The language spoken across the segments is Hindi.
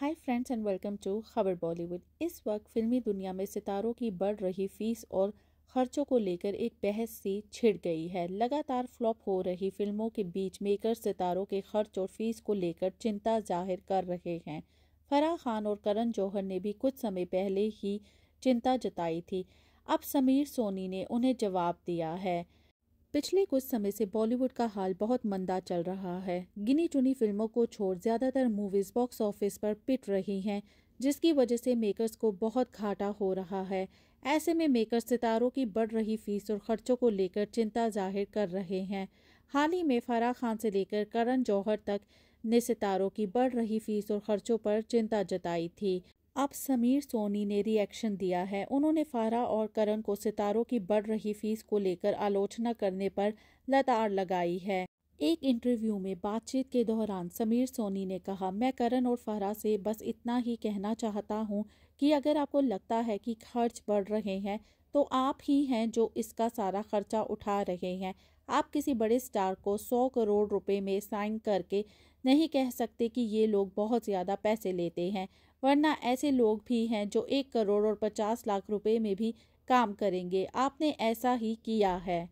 hi friends and welcome to खबर बॉलीवुड इस वक्त फिल्मी दुनिया में सितारों की बढ़ रही फीस और खर्चों को लेकर एक बहस सी छिड़ गई है लगातार फ्लॉप हो रही फिल्मों के बीच मेकर सितारों के खर्च और फीस को लेकर चिंता जाहिर कर रहे हैं फराह खान और करण जौहर ने भी कुछ समय पहले ही चिंता जताई थी अब समीर सोनी ने उन्हें जवाब दिया है पिछले कुछ समय से बॉलीवुड का हाल बहुत मंदा चल रहा है गिनी चुनी फिल्मों को छोड़ ज़्यादातर मूवीज़ बॉक्स ऑफिस पर पिट रही हैं जिसकी वजह से मेकर्स को बहुत घाटा हो रहा है ऐसे में मेकर सितारों की बढ़ रही फीस और खर्चों को लेकर चिंता जाहिर कर रहे हैं हाल ही में फराह खान से लेकर करण जौहर तक ने सितारों की बढ़ रही फीस और खर्चों पर चिंता जताई थी अब समीर सोनी ने रिएक्शन दिया है उन्होंने फारा और करण को सितारों की बढ़ रही फीस को लेकर आलोचना करने पर लतार लगाई है एक इंटरव्यू में बातचीत के दौरान समीर सोनी ने कहा मैं करण और फहरा से बस इतना ही कहना चाहता हूं कि अगर आपको लगता है कि खर्च बढ़ रहे हैं तो आप ही हैं जो इसका सारा खर्चा उठा रहे हैं आप किसी बड़े स्टार को सौ करोड़ रुपए में साइन करके नहीं कह सकते कि ये लोग बहुत ज़्यादा पैसे लेते हैं वरना ऐसे लोग भी हैं जो एक करोड़ और पचास लाख रुपए में भी काम करेंगे आपने ऐसा ही किया है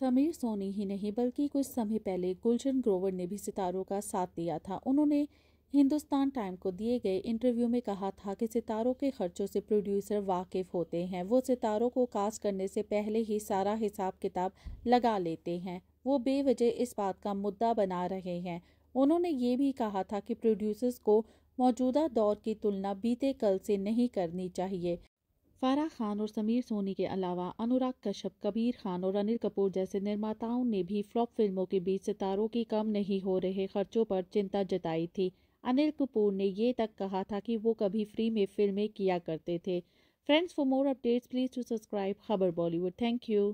समीर सोनी ही नहीं बल्कि कुछ समय पहले गुलशन ग्रोवर ने भी सितारों का साथ दिया था उन्होंने हिंदुस्तान टाइम को दिए गए इंटरव्यू में कहा था कि सितारों के खर्चों से प्रोड्यूसर वाकिफ होते हैं वो सितारों को कास्ट करने से पहले ही सारा हिसाब किताब लगा लेते हैं वो बेवजह इस बात का मुद्दा बना रहे हैं उन्होंने ये भी कहा था कि प्रोड्यूसर्स को मौजूदा दौर की तुलना बीते कल से नहीं करनी चाहिए फारा खान और समीर सोनी के अलावा अनुराग कश्यप कबीर खान और अनिल कपूर जैसे निर्माताओं ने भी फ्लॉप फिल्मों के बीच सितारों की कम नहीं हो रहे खर्चों पर चिंता जताई थी अनिल कपूर ने ये तक कहा था कि वो कभी फ्री में फिल्में किया करते थे friends for more updates please to subscribe खबर बॉलीवुड थैंक यू